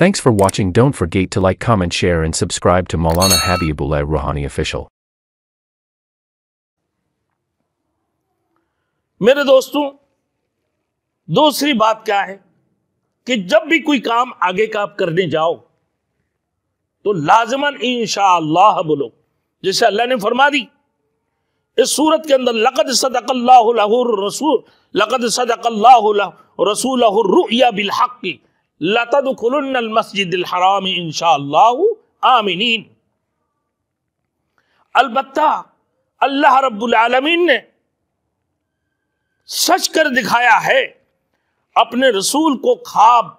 Thanks for watching. Don't forget to like, comment, share, and subscribe to Maulana Habibullah Rouhani Official. मेरे दोस्तों दूसरी बात क्या है कि जब भी कोई काम आगे का आप करने जाओ तो लाजमन इनशा बोलो जैसे अल्लाह ने फरमा दी इस सूरत के अंदर लकद सदकल्लाहुर रसूल लकद सदकल्लाहु रसूल रुया बिल की लतदुल मस्जिद आमिनीन अलबत् अल्लाह रब्बुलमीन ने सच कर दिखाया है अपने रसूल को खाब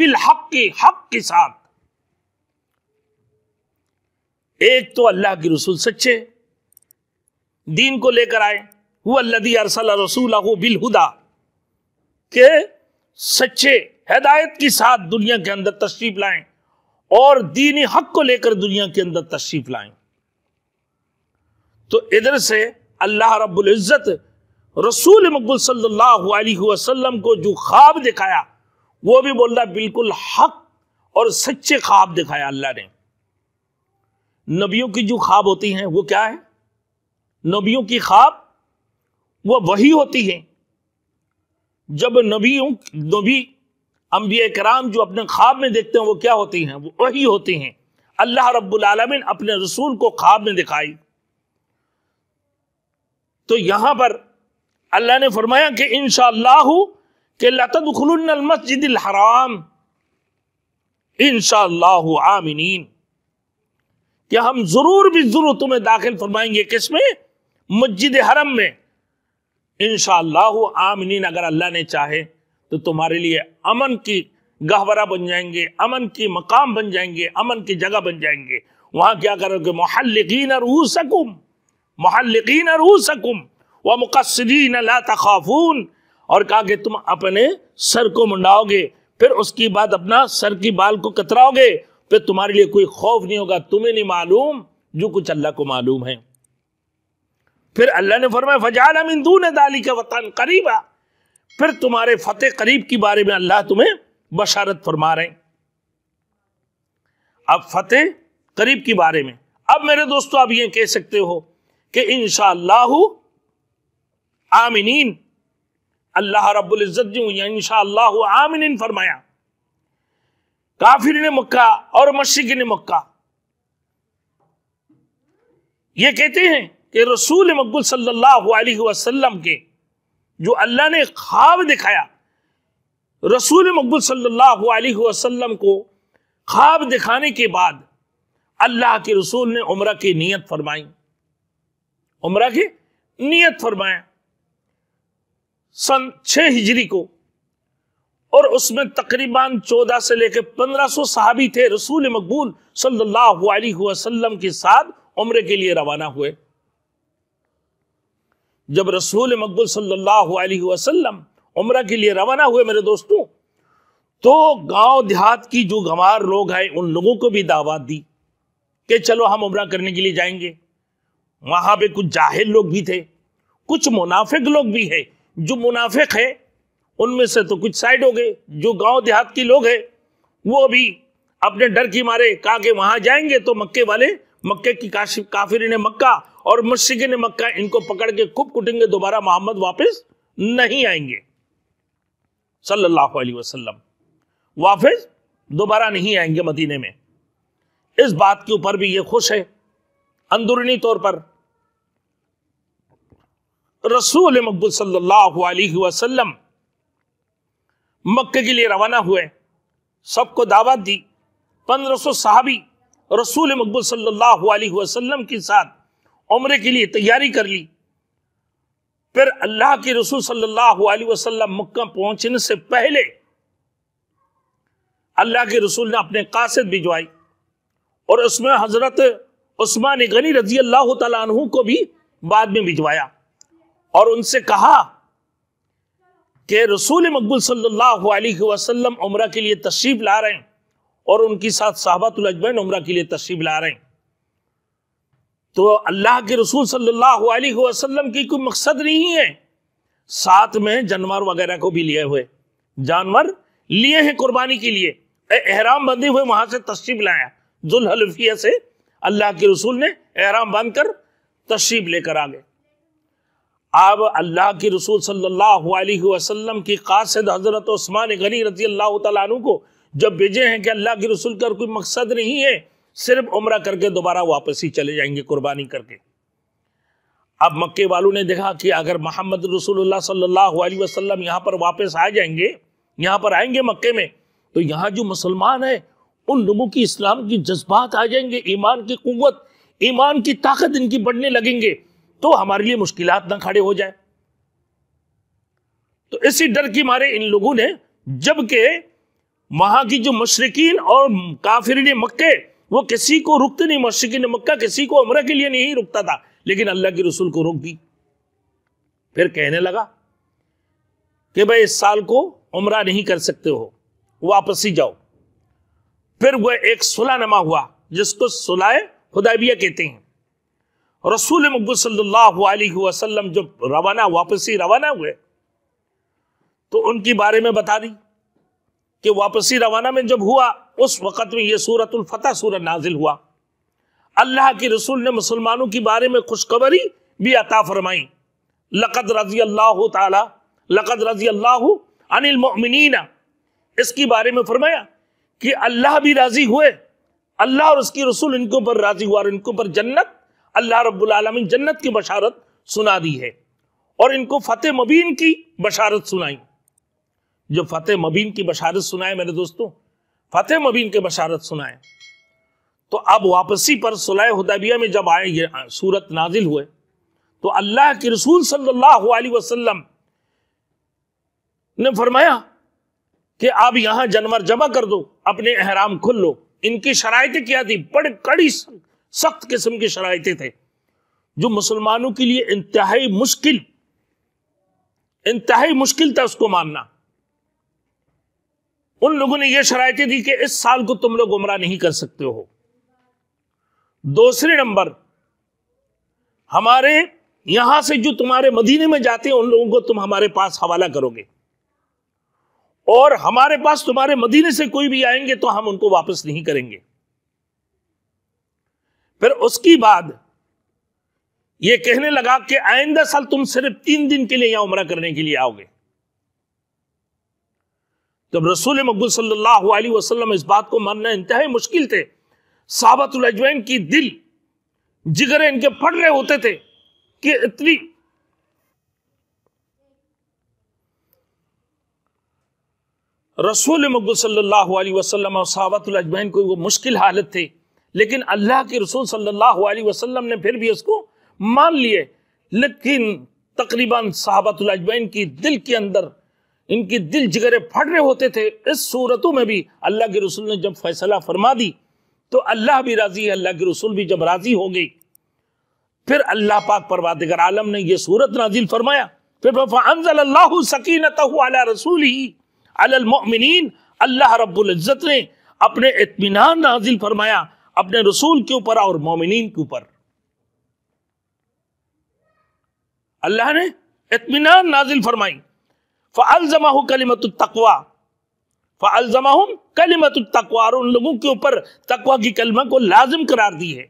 बिलहक के हक के साथ एक तो अल्लाह के रसूल सच्चे दीन को लेकर आए हुआ लदी अरसल रसूल बिलहुदा के सच्चे हदायत के साथ दुनिया के अंदर तशरीफ लाएं और दीनी हक को लेकर दुनिया के अंदर तशरीफ लाएं तो इधर से अल्लाह रब्बुल इज़्ज़त रसूल मकबूल सल्लल्लाहु अलैहि वसल्लम को जो ख्वाब दिखाया वो भी बोल रहा बिल्कुल हक और सच्चे ख्वाब दिखाया अल्लाह ने नबियों की जो ख्वाब होती हैं वो क्या है नबियों की ख्वाब वह वही होती है जब नबियों नबी अम्बिया कराम जो अपने ख्वाब में देखते हैं वो क्या होती हैं वो वही होती हैं अल्लाह रब्बुलमीन अपने रसूल को ख्वाब में दिखाई तो यहां पर अल्लाह ने फरमाया कि इन के लतदखलमसजिद हराम इन आमिनीन कि हम ज़रूर भी ज़रूर तुम्हें दाखिल फरमाएंगे किस में मस्जिद हरम में इन आमिनीन अगर अल्लाह ने चाहे तो तुम्हारे लिए अमन की गहवरा बन जाएंगे अमन की मकाम बन जाएंगे अमन की जगह बन जाएंगे वहां क्या करोगे मोहल्लिन रू सकुम मोहल्लिन रू सकुम व मुकसरीन ला तखाफून और कहा कि तुम अपने सर को मुंडाओगे फिर उसकी बाद अपना सर की बाल को कतराओगे फिर तुम्हारे लिए कोई खौफ नहीं होगा तुम्हें नहीं मालूम जो कुछ अल्लाह को मालूम है फिर अल्लाह ने फरमाया फजाल दाली के वतन करीबा फिर तुम्हारे फतेह करीब के बारे में अल्लाह तुम्हें बशारत फरमा रहे अब फतेह करीब के बारे में अब मेरे दोस्तों आप ये कह सकते हो कि इन आमिनीन अल्लाह रबुल्जत या इन आमिनीन फरमाया काफिर ने मक्का और मशीक ने मक्का ये कहते हैं कि रसूल मकबूल सल्लल्लाहु अलैहि वसल्लम के जो अल्लाह ने ख्वाब दिखाया रसूल मकबूल सल्लल्लाहु अलैहि वसल्लम को ख्वाब दिखाने के बाद अल्लाह के रसूल ने उम्र की नीयत फरमाई उम्र की नीयत फरमाया सन छः हिजरी को और उसमें तकरीबन चौदह से लेकर पंद्रह सौ सहाबी थे रसूल मकबूल सल्लल्लाहु अलैहि वसल्लम के साथ उम्र के लिए रवाना हुए जब रसूल मकबूल सल्लल्लाहु अलैहि वसल्लम उम्र के लिए रवाना हुए मेरे दोस्तों तो गांव देहात की जो गंवार लोग आए उन लोगों को भी दावत दी कि चलो हम उम्र करने के लिए जाएंगे वहां पे कुछ जाहिल लोग भी थे कुछ मुनाफिक लोग भी है जो मुनाफिक है उनमें से तो कुछ साइड हो गए जो गांव देहात के लोग हैं वो भी अपने डर की मारे कहा कि वहां जाएंगे तो मक्के वाले मक्के की काशिफ काफिर ने मक्का और मुश्रक ने मक्का इनको पकड़ के खूब कुटेंगे दोबारा मोहम्मद वापस नहीं आएंगे सल्लल्लाहु अलैहि वसल्लम वापस दोबारा नहीं आएंगे मदीने में इस बात के ऊपर भी ये खुश है अंदरूनी तौर पर रसूल मकबूल सल्लल्लाहु अलैहि वसल्लम मक्के के लिए रवाना हुए सबको दावत दी पंद्रह सौ साहबी रसूल मकबूल सल्लल्लाहु अलैहि वसल्लम के साथ उम्र के लिए तैयारी कर ली फिर अल्लाह के रसूल सल्लल्लाहु अलैहि वसल्लम मक्का पहुंचने से पहले अल्लाह के रसूल ने अपने कासद भिजवाई और उसमें हजरत उस्मान गनी रजी अल्लाह तु को भी बाद में भिजवाया और उनसे कहा कि रसूल मकबूल सल्लल्लाहु अलैहि वसल्लम उम्र के लिए तशरीफ ला रहे हैं और उनके साथ साहबातुल साहबातुलजबैन उमरा के लिए तशरीफ ला रहे हैं तो अल्लाह के रसूल सल्लल्लाहु अलैहि वसल्लम की कोई मकसद नहीं है साथ में जानवर वगैरह को भी लिए हुए जानवर लिए हैं कुर्बानी के लिए एहराम बंधे हुए वहां से तशरीफ लाया जुल्हलफिया से अल्लाह के रसूल ने एहराम बांध कर तशरीफ लेकर आ गए अब अल्लाह के रसूल सल्लल्लाहु अलैहि वसल्लम की कासद हजरत उस्मान गनी रजी अल्लाह तु को जब भेजे हैं कि अल्लाह के रसूल का कोई मकसद नहीं है सिर्फ उम्र करके दोबारा वापस ही चले जाएंगे कुर्बानी करके अब मक्के वालों ने देखा कि अगर मोहम्मद रसूलुल्लाह सल्ला वसलम यहाँ पर वापस आ जाएंगे यहाँ पर आएंगे मक्के में तो यहाँ जो मुसलमान है उन लोगों की इस्लाम की जज्बात आ जाएंगे ईमान की कुत ईमान की ताकत इनकी बढ़ने लगेंगे तो हमारे लिए मुश्किल ना खड़े हो जाए तो इसी डर के मारे इन लोगों ने जबकि वहां की जो मशरकिन और काफिर मक्के वो किसी को रुकते नहीं मशरकिन मक्का किसी को उम्र के लिए नहीं रुकता था लेकिन अल्लाह के रसूल को रोक दी फिर कहने लगा कि भाई इस साल को उम्र नहीं कर सकते हो वापस ही जाओ फिर वह एक सुलह नमा हुआ जिसको सुलाए खुदाबिया कहते हैं रसूल मकबूल जब रवाना वापसी रवाना हुए तो उनकी बारे में बता दी कि वापसी रवाना में जब हुआ उस वक़्त में यह सूरतुल फतह सूरत नाजिल हुआ अल्लाह के रसूल ने मुसलमानों के बारे में खुशखबरी भी अता फरमाई लकद रजी अल्लाह ताला लकद रजी अल्लाह अनिल मोमिनीना इसके बारे में फरमाया कि अल्लाह भी राजी हुए अल्लाह और उसकी रसूल इनके ऊपर राजी हुआ और इनके ऊपर जन्नत अल्लाह रबालमी जन्नत की बशारत सुना दी है और इनको फतेह मुबीन की बशारत सुनाई जो फतेह मबीन की बशारत सुनाए मेरे दोस्तों फतेह मबीन के बशारत सुनाए तो अब वापसी पर सुलह हुदाबिया में जब आए ये सूरत नाजिल हुए तो अल्लाह के रसूल सल्लल्लाहु अलैहि वसल्लम ने फरमाया कि आप यहां जानवर जमा कर दो अपने अहराम खुल लो इनकी शरायतें क्या थी बड़े कड़ी सख्त किस्म की शरायतें थे जो मुसलमानों के लिए इंतहाई मुश्किल इंतहाई मुश्किल था उसको मानना उन लोगों ने यह शरायतें दी कि इस साल को तुम लोग गुमराह नहीं कर सकते हो दूसरे नंबर हमारे यहां से जो तुम्हारे मदीने में जाते हैं उन लोगों को तुम हमारे पास हवाला करोगे और हमारे पास तुम्हारे मदीने से कोई भी आएंगे तो हम उनको वापस नहीं करेंगे फिर उसकी बाद यह कहने लगा कि आइंदा साल तुम सिर्फ तीन दिन के लिए यहां उम्र करने के लिए आओगे जब रसूल मकबूल सल्ला वसलम इस बात को मानना इंतहा मुश्किल थे साबतुलजवैन की दिल जिगरे इनके फट रहे होते थे कि इतनी रसूल मकबूल सल्ला अलैहि वसल्लम और साबतुलजवैन को वो मुश्किल हालत थी लेकिन अल्लाह के रसूल सल्लल्लाहु अलैहि वसल्लम ने फिर भी उसको मान लिए लेकिन तकरीबन साहबतुल अजमैन की दिल के अंदर इनके दिल जिगरे फट रहे होते थे इस सूरतों में भी अल्लाह के रसूल ने जब फैसला फरमा दी तो अल्लाह भी राजी है अल्लाह के रसूल भी जब राजी हो गई फिर अल्लाह पाक परवादिगर आलम ने यह सूरत नाजिल फरमाया फिर सकीनत रसूल ही अलमिन अल्लाह रबुल्जत ने अपने इतमान नाजिल फरमाया अपने रसूल के ऊपर और मोमिन के ऊपर अल्लाह ने इतमान नाजिल फरमाई फलजमाहू कलीमत तकवा फ़ालजमा कलीमत तकवा और उन लोगों के ऊपर तकवा की कलमा को लाजिम करार दी है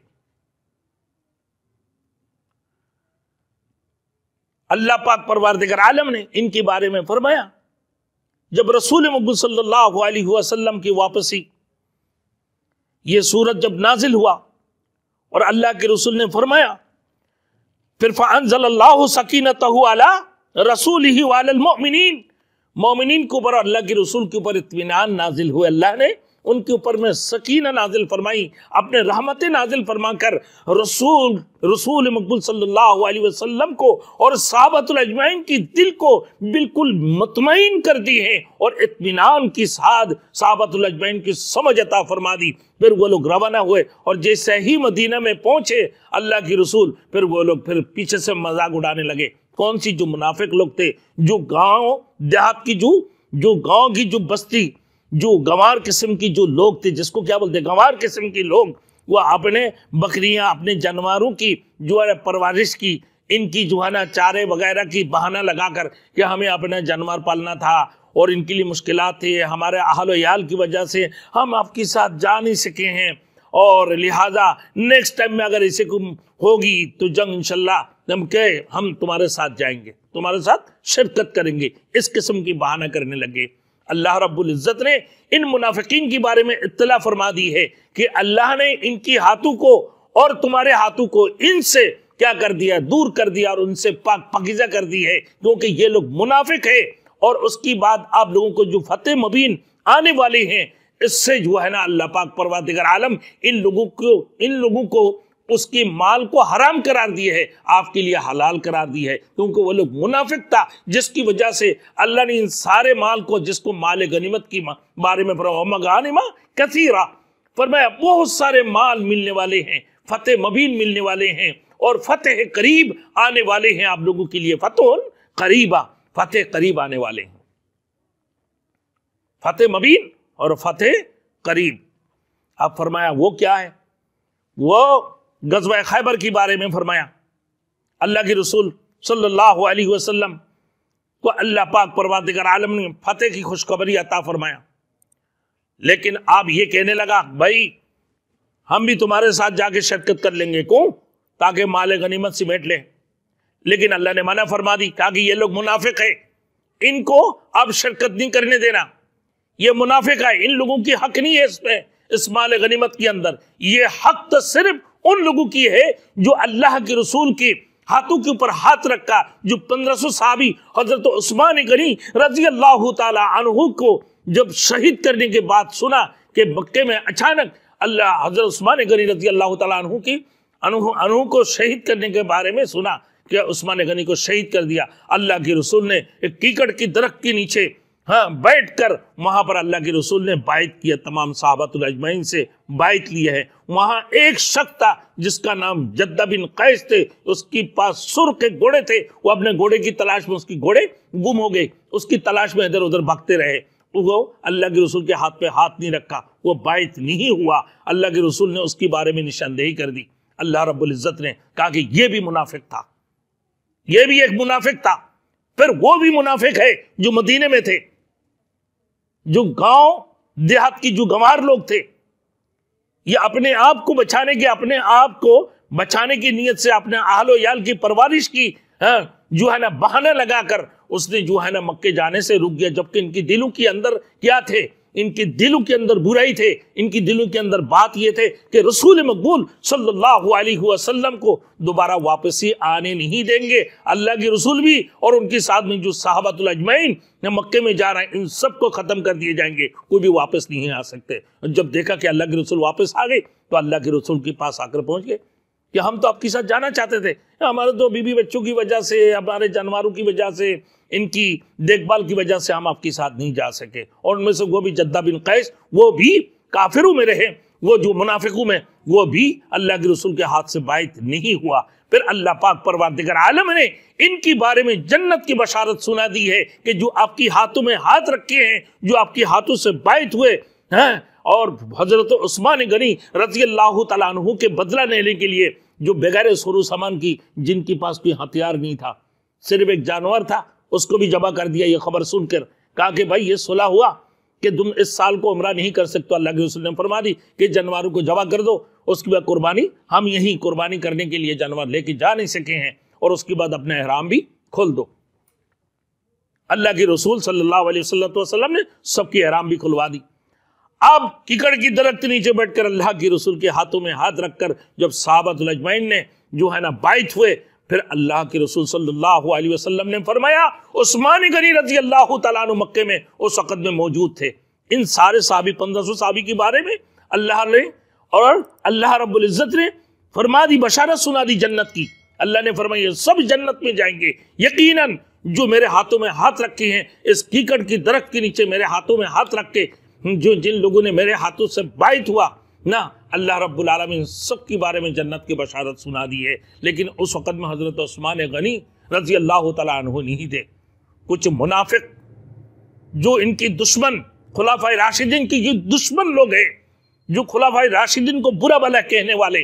अल्लाह पाक परवार आलम ने इनके बारे में फरमाया जब रसूल मकबूल सल्लल्लाहु अलैहि वसल्लम की वापसी ये सूरत जब नाजिल हुआ और अल्लाह के रसूल ने फरमाया फिर फ़ानजल्ला सकीनत अला रसूल ही वालमिन मोमिन के ऊपर अल्लाह के रसूल के ऊपर इतमान नाजिल हुए अल्लाह ने उनके ऊपर में सकीना नाजिल फरमाई अपने रहमत नाजिल फरमा कर रसूल रसूल मकबूल सल्लल्लाहु को और साबतुल की दिल को बिल्कुल मतमिन कर दी है और इतमान की साध साबतुल की समझ अता फरमा दी फिर वो लोग रवाना हुए और जैसे ही मदीना में पहुंचे अल्लाह के रसूल फिर वो लोग फिर पीछे से मजाक उड़ाने लगे कौन सी जो मुनाफिक लोग थे जो गांव देहात की जो जो गांव की जो बस्ती जो गंवार किस्म की जो लोग थे जिसको क्या बोलते गंवार किस्म के लोग वो अपने बकरियां अपने जानवरों की जो है परवरिश की इनकी जो है ना चारे वगैरह की बहाना लगाकर कि हमें अपना जानवर पालना था और इनके लिए मुश्किल थे हमारे अहल याल की वजह से हम आपके साथ जा नहीं सके हैं और लिहाजा नेक्स्ट टाइम में अगर इसे होगी तो जंग इनशाला हम हम तुम्हारे साथ जाएंगे तुम्हारे साथ शिरकत करेंगे इस किस्म की बहाना करने लगे अल्लाह रब्बुल इज़्ज़त ने इन मुनाफिकीन के बारे में इत्तला फरमा दी है कि अल्लाह ने इनकी हाथों को और तुम्हारे हाथों को इनसे क्या कर दिया दूर कर दिया और उनसे पाक पकीजा कर दी है क्योंकि ये लोग मुनाफिक है और उसकी बात आप लोगों को जो फतेह मुबीन आने वाले हैं इससे जो है ना अल्लाह पाक परवादिगर आलम इन लोगों को इन लोगों को उसके माल को हराम करार दिए है आपके लिए हलाल करार दी है क्योंकि वो लोग मुनाफिक था जिसकी वजह से अल्लाह ने इन सारे माल को जिसको माल गनीमत की बारे में फरमा कसीरा पर मैं बहुत सारे माल मिलने वाले हैं फतेह मबीन मिलने वाले हैं और फतेह करीब आने वाले हैं आप लोगों के लिए फतह करीबा फतेह करीब आने वाले हैं फतेह मबीन और फतेह करीब आप फरमाया वो क्या है वो गजब खैबर के बारे में फरमाया अल्लाह के रसूल सल्लल्लाहु अलैहि वसल्लम को अल्लाह पाक परवादिगर आलम ने फतेह की खुशखबरी अता फरमाया लेकिन आप ये कहने लगा भाई हम भी तुम्हारे साथ जाके शिरकत कर लेंगे क्यों ताकि माल गनीमत सिमेट लें लेकिन अल्लाह ने मना फरमा दी ताकि ये लोग मुनाफिक है इनको अब शिरकत नहीं करने देना ये मुनाफिक है इन लोगों की हक नहीं है इसमें इस माल गनीमत के अंदर ये हक तो सिर्फ उन लोगों की है जो अल्लाह के रसूल के हाथों के ऊपर हाथ रखा जो पंद्रह सौ साहबी हजरत उस्मान गनी रजी अल्लाह तहु को जब शहीद करने के बाद सुना कि मक्के में अचानक अल्लाह हजरत उस्मान गनी रजी अल्लाह तहु की अनु को शहीद करने के बारे में सुना कि उस्मान गनी को शहीद कर दिया अल्लाह के रसूल ने एक कीकड़ की दरख्त के नीचे हाँ बैठ कर वहाँ पर अल्लाह के रसूल ने बात किया तमाम सहाबतुलजमैन से बात लिए है वहाँ एक शख्स था जिसका नाम जद्दा बिन कैश थे उसके पास सुर के घोड़े थे वो अपने घोड़े की तलाश में उसकी घोड़े गुम हो गए उसकी तलाश में इधर उधर भागते रहे वो अल्लाह के रसूल के हाथ पे हाथ नहीं रखा वो बात नहीं हुआ अल्लाह के रसूल ने उसके बारे में निशानदेही कर दी अल्लाह रब्बुल इज़्ज़त ने कहा कि ये भी मुनाफिक था ये भी एक मुनाफिक था फिर वो भी मुनाफिक है जो मदीने में थे जो गांव देहात की जो गंवार लोग थे ये अपने आप को बचाने के अपने आप को बचाने की नीयत से अपने आहलो याल की परवरिश की हाँ, जो है ना बहाना लगाकर उसने जो है ना मक्के जाने से रुक गया जबकि इनके दिलों के अंदर क्या थे इनके दिलों के अंदर बुराई थे इनकी दिलों के अंदर बात ये थे कि रसूल मकबूल सल्लल्लाहु अलैहि वसल्लम को दोबारा वापसी आने नहीं देंगे अल्लाह के रसूल भी और उनके साथ में जो साहबातुल अजमैन मक्के में जा रहे हैं इन सबको ख़त्म कर दिए जाएंगे कोई भी वापस नहीं आ सकते जब देखा कि अल्लाह के रसूल वापस आ गए तो अल्लाह के रसूल के पास आकर पहुँच गए कि हम तो आपके साथ जाना चाहते थे हमारे तो बीबी बच्चों की वजह से हमारे जानवरों की वजह से इनकी देखभाल की वजह से हम आपके साथ नहीं जा सके और उनमें से वो भी जद्दा बिन कैस वो भी काफिरों में रहे वो जो मुनाफिकों में वो भी अल्लाह के रसूल के हाथ से बायत नहीं हुआ फिर अल्लाह पाक परवादिगर आलम ने इनके बारे में जन्नत की बशारत सुना दी है कि जो आपकी हाथों में हाथ रखे हैं जो आपकी हाथों से बायत हुए हैं और हजरत उस्मान गनी रजी अल्लाह तु के बदला लेने के लिए जो बगैर सुरु सामान की जिनके पास कोई हथियार नहीं था सिर्फ एक जानवर था उसको भी जमा कर दिया ये खबर सुनकर कहा कि भाई ये सुलह हुआ कि तुम इस साल को उम्र नहीं कर सकते अल्लाह के रसूल फरमा दी कि जानवरों को जमा कर दो उसके बाद कुर्बानी हम यहीं कुर्बानी करने के लिए जानवर लेके जा नहीं सके हैं और उसके बाद अपना अहराम भी खोल दो अल्लाह के रसूल सल्लल्लाहु ने सबकी एहराम भी खुलवा दी अब किकड़ की दरख्त नीचे बैठकर अल्लाह के रसूल के हाथों में हाथ रखकर जब लजमाइन ने जो है ना बाइत हुए फिर अल्लाह के रसूल सल्लल्लाहु अलैहि वसल्लम ने फरमाया उस्मान गनी रजी अल्लाह तु मक्के में उस वक़्त में मौजूद थे इन सारे सहाबी पंद्रह सौ सहाबी के बारे में अल्लाह ने और अल्लाह रबुल्ज़त ने फरमा दी बशारत सुना दी जन्नत की अल्लाह ने फरमाई सब जन्नत में जाएंगे यकीनन जो मेरे हाथों में हाथ रखे हैं इस कीकड़ की दरख्त के नीचे मेरे हाथों में हाथ रख के जो जिन लोगों ने मेरे हाथों से बाइट हुआ ना अल्लाह रब्बुल आलमीन सब के बारे में जन्नत की बशारत सुना दी है लेकिन उस वक़्त में हज़रत उस्मान गनी रजी अल्लाह तु नहीं थे कुछ मुनाफिक जो इनकी दुश्मन खुलाफा राशिदीन की ये दुश्मन लोग हैं जो खुलाफा राशिदीन को बुरा भला कहने वाले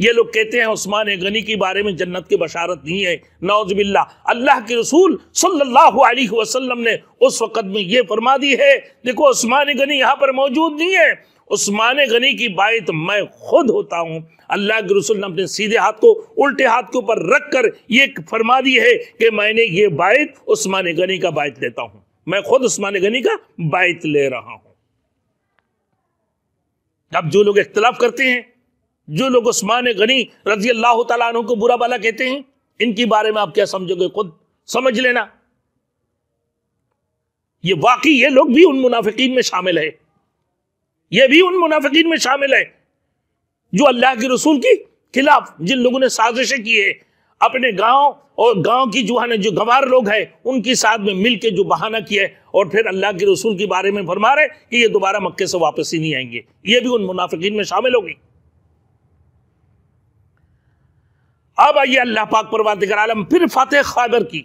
ये लोग कहते हैं उस्मान गनी के बारे में जन्नत की बशारत नहीं है नौजबिल्ला अल्लाह के रसूल सल्लल्लाहु अलैहि वसल्लम ने उस वक़्त में ये फरमा दी है देखो उस्मान गनी यहाँ पर मौजूद नहीं है उस्मान गनी की बात मैं खुद होता हूँ अल्लाह के रसूल ने अपने सीधे हाथ को उल्टे हाथ के ऊपर रख कर ये फरमा दी है कि मैंने ये बायत उस्मान गनी का बायत लेता हूँ मैं खुद उस्मान गनी का बायत ले रहा हूँ अब जो लोग इख्तलाफ करते हैं जो लोग उस्मान गनी रजी अल्लाह तु को बुरा भला कहते हैं इनके बारे में आप क्या समझोगे खुद समझ लेना ये वाकई ये लोग भी उन मुनाफिकीन में शामिल है ये भी उन मुनाफिकीन में शामिल है जो अल्लाह के रसूल की खिलाफ जिन लोगों ने साजिशें की है अपने गांव और गांव की जो है ना जो गंवार लोग हैं उनके साथ में मिलके जो बहाना किया है और फिर अल्लाह के रसूल के बारे में फरमा रहे कि ये दोबारा मक्के से वापस ही नहीं आएंगे ये भी उन मुनाफिकीन में शामिल होगी अब आइए अल्लाह पाक कर आलम फिर फतेह खैबर की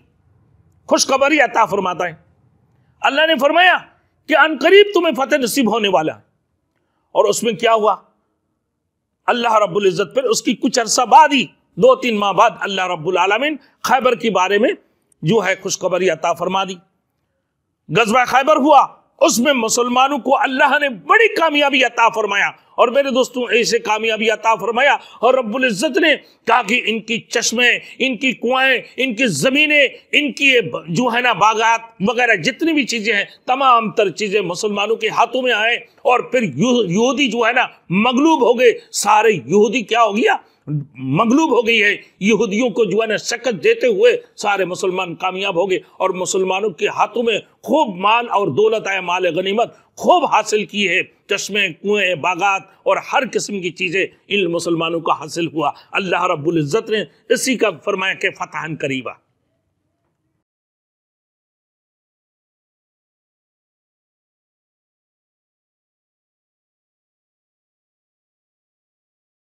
खुशखबरी अता फरमाता है अल्लाह ने फरमाया कि अनकरीब तुम्हें फतेह नसीब होने वाला और उसमें क्या हुआ अल्लाह रब्बुल इज़्ज़त फिर उसकी कुछ अरसा बाद ही दो तीन माह बाद अल्लाह रब्बुल आलमीन खैबर के बारे में जो है खुशखबरी अता फरमा दी गजबा खैबर हुआ उसमें मुसलमानों को अल्लाह ने बड़ी कामयाबी अता फरमाया और मेरे दोस्तों ऐसे कामयाबी अता फरमाया और रब्बुल इज़्ज़त ने कहा कि इनकी चश्मे इनकी कुआएं इनकी ज़मीनें इनकी जो है ना बागात वगैरह जितनी भी चीज़ें हैं तमाम तर चीज़ें मुसलमानों के हाथों में आए और फिर यहूदी जो है ना मगलूब हो गए सारे यहूदी क्या हो गया मगलूब हो गई है यहूदियों को जो है ना शकत देते हुए सारे मुसलमान कामयाब हो गए और मुसलमानों के हाथों में खूब माल और दौलत आए माल गनीमत खूब हासिल की है चश्मे कुएँ बागात और हर किस्म की चीज़ें इन मुसलमानों को हासिल हुआ अल्लाह रब्बुल इज़्ज़त ने इसी का फरमाया कि फ़तहन करीबा